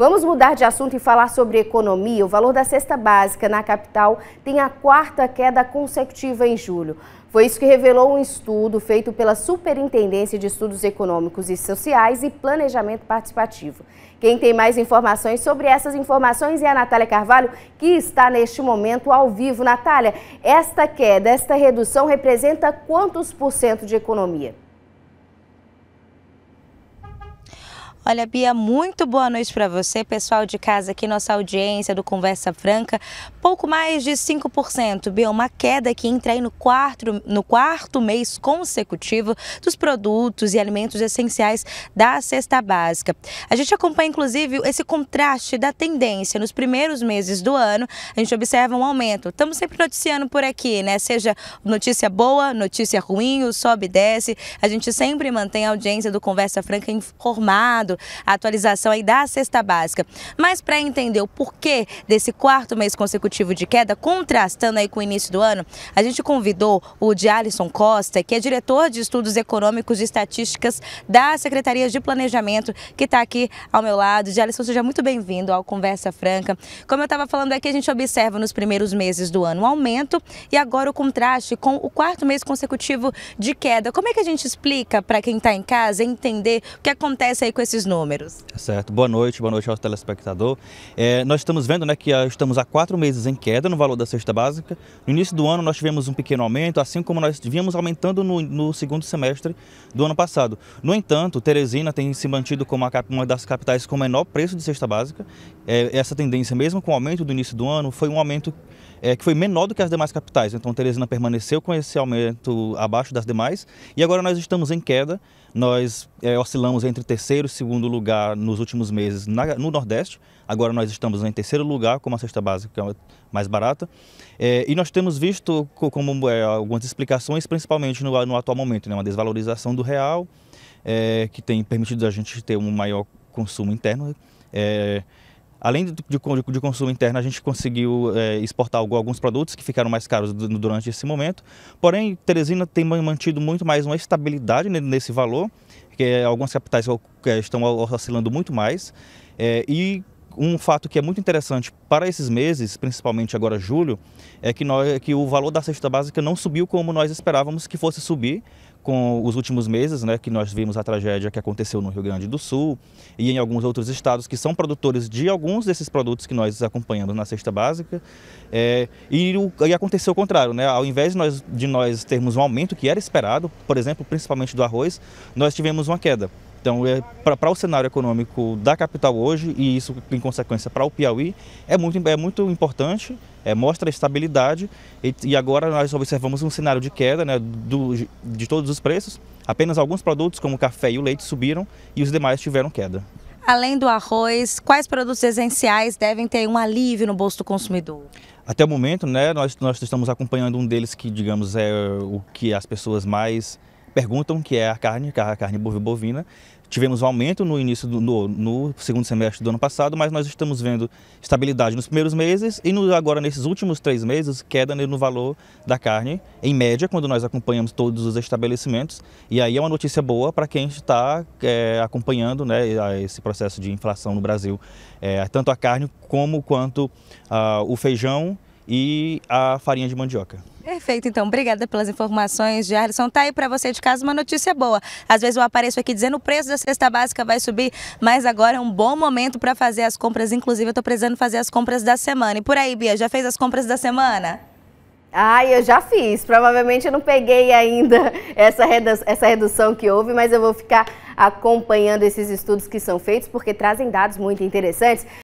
Vamos mudar de assunto e falar sobre economia. O valor da cesta básica na capital tem a quarta queda consecutiva em julho. Foi isso que revelou um estudo feito pela Superintendência de Estudos Econômicos e Sociais e Planejamento Participativo. Quem tem mais informações sobre essas informações é a Natália Carvalho, que está neste momento ao vivo. Natália, esta queda, esta redução representa quantos por cento de economia? Olha, Bia, muito boa noite para você, pessoal de casa aqui, nossa audiência do Conversa Franca. Pouco mais de 5%, Bia, uma queda que entra aí no quarto, no quarto mês consecutivo dos produtos e alimentos essenciais da cesta básica. A gente acompanha, inclusive, esse contraste da tendência nos primeiros meses do ano. A gente observa um aumento. Estamos sempre noticiando por aqui, né? Seja notícia boa, notícia ruim, o sobe e desce. A gente sempre mantém a audiência do Conversa Franca informado a atualização aí da cesta básica. Mas para entender o porquê desse quarto mês consecutivo de queda, contrastando aí com o início do ano, a gente convidou o Dialisson Costa, que é diretor de Estudos Econômicos e Estatísticas da Secretaria de Planejamento, que está aqui ao meu lado. Dialisson, seja muito bem-vindo ao Conversa Franca. Como eu estava falando aqui, é a gente observa nos primeiros meses do ano um aumento e agora o contraste com o quarto mês consecutivo de queda. Como é que a gente explica para quem está em casa entender o que acontece aí com esses números. Tá certo. Boa noite, boa noite ao telespectador. É, nós estamos vendo né, que ah, estamos há quatro meses em queda no valor da cesta básica. No início do ano nós tivemos um pequeno aumento, assim como nós vínhamos aumentando no, no segundo semestre do ano passado. No entanto, Teresina tem se mantido como uma das capitais com menor preço de cesta básica. É, essa tendência, mesmo com o aumento do início do ano, foi um aumento é, que foi menor do que as demais capitais. Então, Teresina permaneceu com esse aumento abaixo das demais e agora nós estamos em queda. Nós é, oscilamos entre terceiro e segundo lugar nos últimos meses na, no Nordeste. Agora nós estamos em terceiro lugar, com a cesta básica que é mais barata. É, e nós temos visto como é, algumas explicações, principalmente no, no, atual momento, né, uma desvalorização do real, que tem permitido a gente ter um maior consumo interno. É, Além de, de, de, consumo interno, a gente conseguiu é, exportar alguns produtos que ficaram mais caros durante esse momento. Porém, Teresina tem mantido muito mais uma estabilidade nesse valor, que é, algumas capitais é, estão oscilando muito mais. É, e um fato que é muito interessante para esses meses, principalmente agora julho, é que, nós, que o valor da cesta básica não subiu como nós esperávamos que fosse subir com os últimos meses, né, que nós vimos a tragédia que aconteceu no Rio Grande do Sul e em alguns outros estados que são produtores de alguns desses produtos que nós acompanhamos na cesta básica. É, e, o, e, aconteceu o contrário, né? ao invés de nós, de nós termos um aumento que era esperado, por exemplo, principalmente do arroz, nós tivemos uma queda. Então, é, para o cenário econômico da capital hoje, e isso em consequência para o Piauí, é muito, é muito importante, é, mostra estabilidade. E, e, agora nós observamos um cenário de queda né, do, de todos os preços. Apenas alguns produtos, como o café e o leite, subiram e os demais tiveram queda. Além do arroz, quais produtos essenciais devem ter um alívio no bolso do consumidor? Até o momento, né, nós, nós estamos acompanhando um deles que, digamos, é o que as pessoas mais perguntam que é a carne, a carne bovina. Tivemos um aumento no início do no, no, segundo semestre do ano passado, mas nós estamos vendo estabilidade nos primeiros meses e no, agora nesses últimos três meses queda no valor da carne, em média, quando nós acompanhamos todos os estabelecimentos. E aí é uma notícia boa para quem está é, acompanhando né, esse processo de inflação no Brasil, é, tanto a carne como quanto ah, o feijão e a farinha de mandioca. Perfeito, então. Obrigada pelas informações, Jarlison. Tá aí para você de casa uma notícia boa. Às vezes eu apareço aqui dizendo o preço da cesta básica vai subir, mas agora é um bom momento para fazer as compras. Inclusive, eu estou precisando fazer as compras da semana. E por aí, Bia, já fez as compras da semana? Ah, eu já fiz. Provavelmente eu não peguei ainda essa, redu essa redução que houve, mas eu vou ficar acompanhando esses estudos que são feitos porque trazem dados muito interessantes.